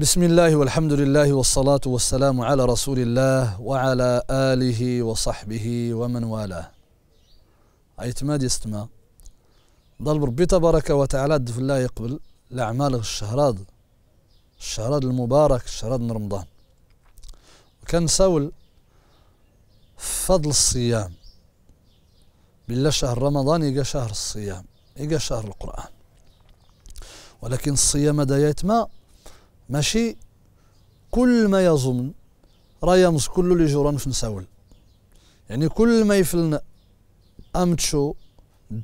بسم الله والحمد لله والصلاة والسلام على رسول الله وعلى آله وصحبه ومن والاه اعتماد يستمع ضل ربي تبارك وتعالى دف الله يقبل الأعمال الشهراد الشهراد المبارك الشهراد من رمضان وكان سول فضل الصيام بالله شهر رمضان يقى شهر الصيام يقى شهر القرآن ولكن الصيام دا يتمى ماشي كل ما يظن راه يمز كل اللي جوران في نساول يعني كل ما يفلن امتشو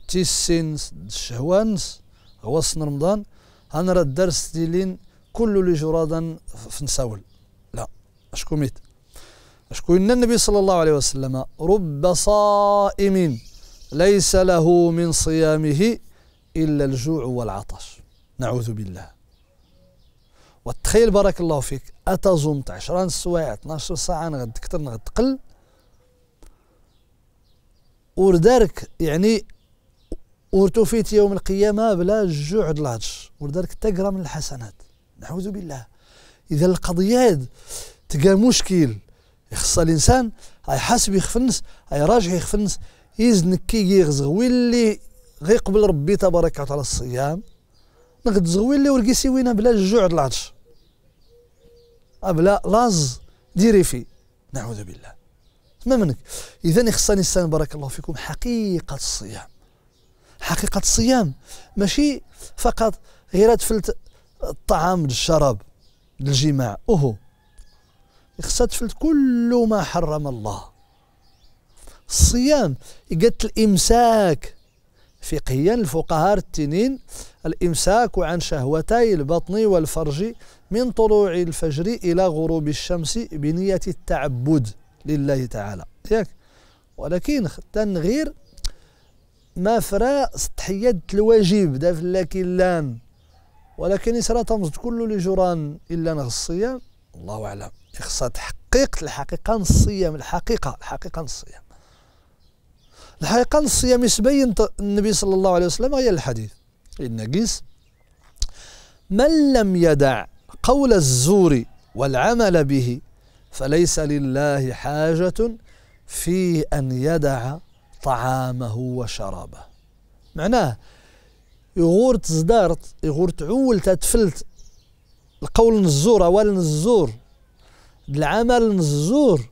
تيسينس الشهوانس هو سن رمضان انا راه الدرس ديالين كل اللي جوران في نساول لا اشكو ميت اشكو ان النبي صلى الله عليه وسلم رب صائم ليس له من صيامه الا الجوع والعطش نعوذ بالله وتخيل بارك الله فيك اتظن 10 سوايع 12 ساعه نغد كثر نغد قل وردارك يعني ورتوفيت يوم القيامه بلا جوع دلاتش وردارك تقرا من الحسنات نعوذ بالله اذا القضيه هاد تلقى مشكل يخص الانسان يحاسب يخفنس يراجع يخفنس يزنك كي يغزغوي اللي غيقبل ربي تبارك وتعالى الصيام نغد زغوي اللي ورقيسي سوينا بلا جوع دلاتش أبلا لاز ديري فيه نعوذ بالله ما منك اذا خصني الانسان بارك الله فيكم حقيقه الصيام حقيقه الصيام ماشي فقط غير تفلت الطعام الشراب الجماع اوهو خصها تفلت كل ما حرم الله الصيام قالت الامساك فقهيا الفقهاء التنين الإمساك عن شهوتي البطن والفرج من طلوع الفجر إلى غروب الشمس بنية التعبد لله تعالى ياك ولكن تنغير ما فرا سطحية الواجب دا لكن لان ولكن إسرا تمزد كل لي جوران إلا نغ الله أعلم خصها تحقيق الحقيقة نصيام الحقيقة الحقيقة نصيام الحقيقة الصيام يسبين النبي صلى الله عليه وسلم هي الحديث النجس من لم يدع قول الزور والعمل به فليس لله حاجة في أن يدع طعامه وشرابه معناه يغور تزدارت يغور تعول تتفلت القول الزور أول الزور العمل الزور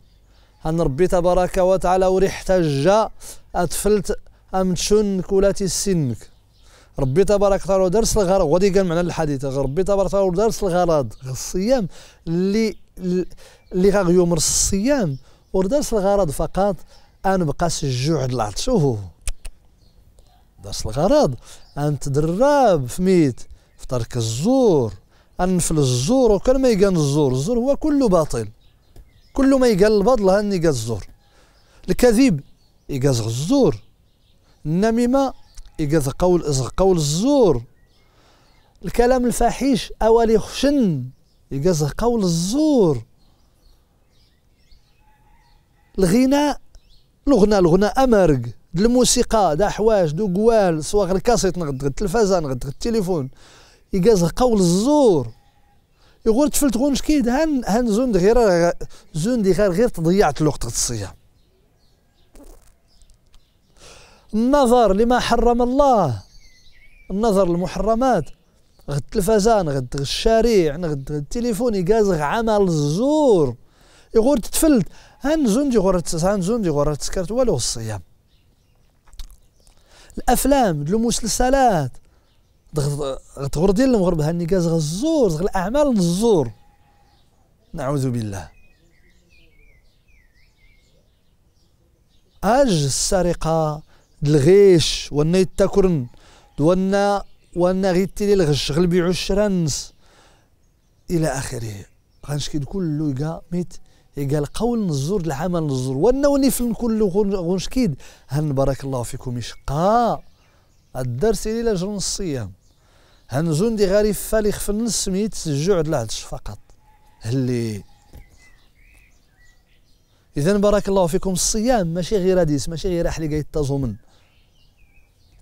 أن ربي تبارك وتعالى وريحت جا أتفلت أم تشن كولاتي سنك ربي تبارك وتعالى درس الغرض وغادي قال معنا الحديث ربي تبارك وتعالى درس الغرض الصيام اللي اللي يمر الصيام ودرس الغرض فقط أن بقى الجوع العطش درس الغرض أن تدرب فميت في ترك الزور أن نفل الزور وكان ما يقال الزور الزور هو كله باطل كل ما يقال الباطل هاني قال الزور الكذب يقال الزور النميمه يقال قول قول الزور الكلام الفاحش أولي خشن يقال قول الزور الغناء الغناء الغناء أمرق الموسيقى دا حوايج دو قوال سواغ الكاسيت نغد التلفازة نغد التليفون يقصه قول الزور يقول تفلت غون شكيد هان هان زون غير زون دي غير غير تضيعت الوقت الصيام النظر لما حرم الله النظر للمحرمات غد التلفزان غد الشارع غد التليفون يقازغ عمل الزور يغور تفلت هان زون دي غور هان زون دي غور تسكرت والو الصيام الافلام المسلسلات غتغور ديال المغرب ها النيكاز غزور زغ الاعمال نزور نعوذ بالله اج السرقه الغيش وانا يتاكرن وانا وانا غيتيلي الغش غلبي عشرانس الى اخره غنشكي كل يقا ميت يقا القول نزور العمل نزور وانا كل كله غنشكيد هن بارك الله فيكم يشقى الدرس الى اجر الصيام هنزون دي غاري فاليخ في النص ميت الجوع العطش فقط هلي اذا بارك الله فيكم الصيام ماشي غير هاديس ماشي غير حلي كيتازومن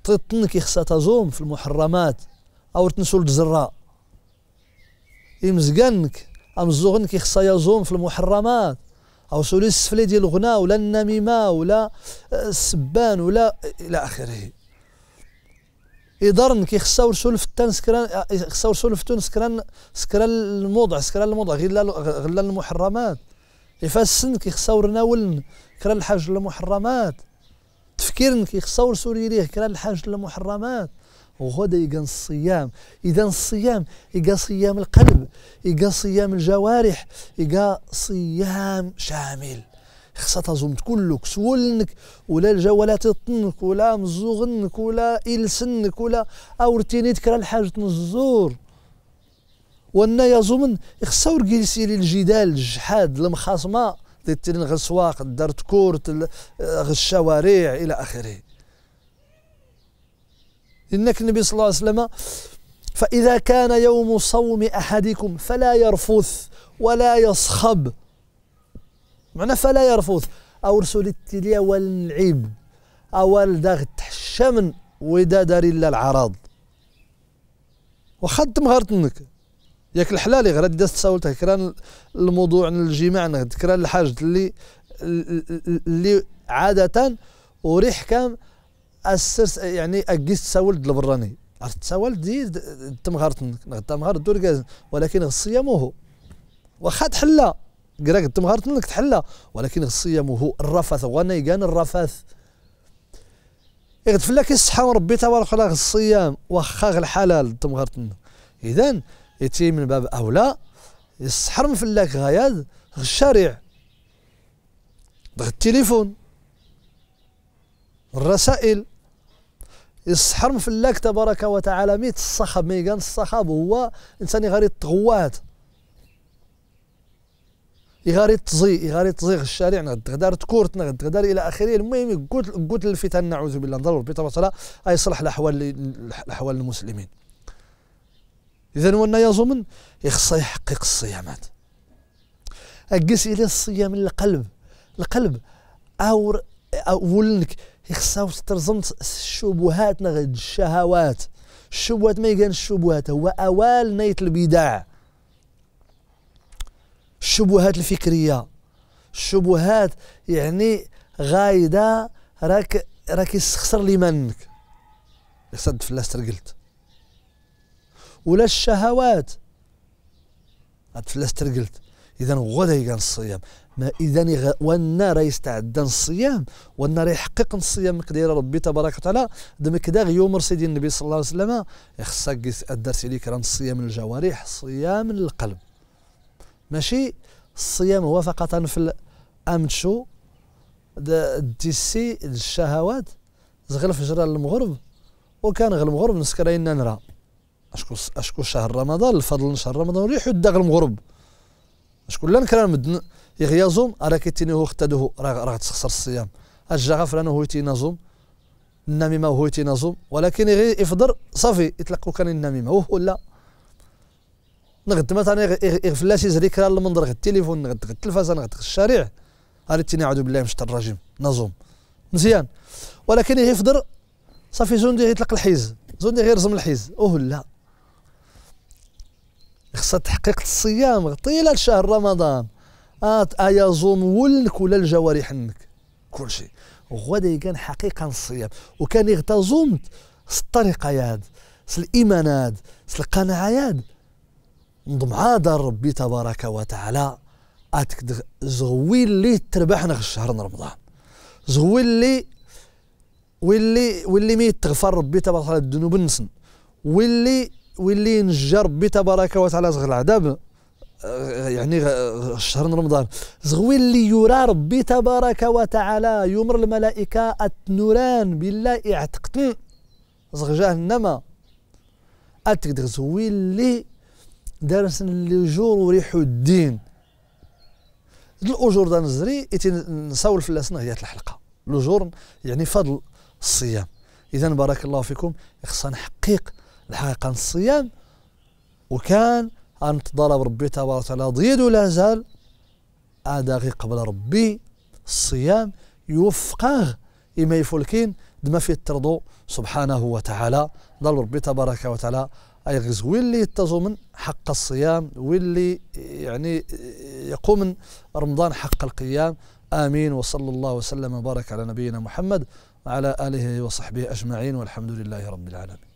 تطن كيخصها تازوم في المحرمات او تنسوا الجزره يمزقنك امزوغن كيخصها يزوم في المحرمات او سولي السفلي ديال الغنى ولا النميمه ولا آه، السبان ولا الى اخره يدرن كي خصها ورسول في التن سكران خصها ورسول في تونس سكران سكران الموضع سكران الموضع غير غلا المحرمات يفاس السن كي خصها ورناول كرا الحاج المحرمات تفكير كي خصها ورسول يليه كرا الحاج المحرمات وغدا يقا الصيام اذا الصيام يقى صيام القلب يقى صيام الجوارح يقى صيام شامل خصها تزوم كلك سولنك ولا الجوالات تطنك ولا مزوغنك ولا إلسنك ولا أورتيني تكرا الحاجة الزور وانا يزومن خصها ورقيسي للجدال الجحاد المخاصمة دي تيرين غير السواق كورت آه، غير إلى آخره إنك النبي صلى الله عليه وسلم فإذا كان يوم صوم أحدكم فلا يرفث ولا يصخب معنى فلا يرفض او لي اول العيب اول داغ تحشمن ودا داري لا العراض وخد تمغرتنك ياك الحلال غير غادي تساولت كران الموضوع الجماع كران الحاجة اللي اللي عادة وريح كام اسس يعني اكيس تساولد البراني عرفت تساولد دي تمغرتنك تمغرت دور ولكن الصيام هو وخد تحلى كراك تمغرت منك تحلى ولكن الصيام هو الرفث وانا يقان الرفث يغد فلاك الصحة وربي تبارك الله الصيام واخا الحلال تمغرت اذا يتي من باب اولى يسحرم فلاك غياد الشارع ضغط التليفون الرسائل يسحرم فلاك تبارك وتعالى ميت الصخب ميقان الصخب هو انسان غير تغوات يغاري تزي يغاري تزيغ الشارع غدار تكورتنا غدار الى اخره المهم قلت قلت الفتن نعوذ بالله نضل ربي تعالى يصلح الاحوال الاحوال المسلمين اذا وانا يظن يخص يحقق الصيامات اقس الى الصيام القلب القلب او ولنك يخصها ترزم الشبهات نغد الشهوات الشبهات ما يقال الشبهات هو اوال نيت البداع الشبهات الفكريه الشبهات يعني غايده راك راك يستخسر لي منك يصد الناس ترقلت ولا الشهوات هاد الناس ترقلت اذا غدا يقال الصيام ما اذا والنار يستعد الصيام والنار يحقق الصيام مقدير ربي تبارك وتعالى مكداغ يوم سيدي النبي صلى الله عليه وسلم خصك الدرس عليك راه الصيام الجوارح صيام القلب ماشي الصيام هو فقط في الأمتشو ديسي الشهوات زغل فجر المغرب وكان غير المغرب نسكرين نرى اشكو اشكو شهر رمضان الفضل شهر رمضان ريحو داغ المغرب اشكون لا نكرا مدن يغيازوم راه كيتيني هو اختدوه راه راه تخسر الصيام اجا انا هو يتينازوم النميمه هو يتينازوم ولكن يغي يفضر صافي يتلقوا كان النميمه لا نغد مثلا يغفلاش يزري كرا المنظر غد التليفون نغد غد التلفازه نغد الشارع هذا تيني اعوذ بالله من الرجيم نظم مزيان ولكن يفضر صافي زوندي يطلق الحيز زوندي غيرزم الحيز اوه لا خصها تحقيق الصيام طيله شهر رمضان ات آه زوم ولنك ولا الجوارح منك كل شيء غدا كان حقيقه الصيام وكان يغتزومت الطريقه ياد الإيمان القناعه ياد نضمعادا ربي تبارك وتعالى اتك زغوي اللي تربح في شهر رمضان زغوي اللي واللي واللي ميت تغفر ربي تبارك وتعالى الذنوب النسن واللي واللي نجى ربي تبارك وتعالى زغ العذاب آه، يعني شهر رمضان زغوي اللي يرى ربي تبارك وتعالى يمر الملائكة نوران بالله اعتقتن زغ جهنم اتك زغوي اللي دارس جور وريح الدين الاجور دا نزري اتي في فلاسنا هي الحلقه الاجور يعني فضل الصيام اذا بارك الله فيكم خصنا نحقق الحقيقه الصيام وكان تضرب ربي تبارك وتعالى ضيد ولا زال اداغي قبل ربي الصيام يوفقه إما يفولكين دما في الترضو سبحانه وتعالى ضل ربي تبارك وتعالى اي غز واللي يتزو حق الصيام واللي يعني يقوم رمضان حق القيام امين وصلى الله وسلم وبارك على نبينا محمد وعلى اله وصحبه اجمعين والحمد لله رب العالمين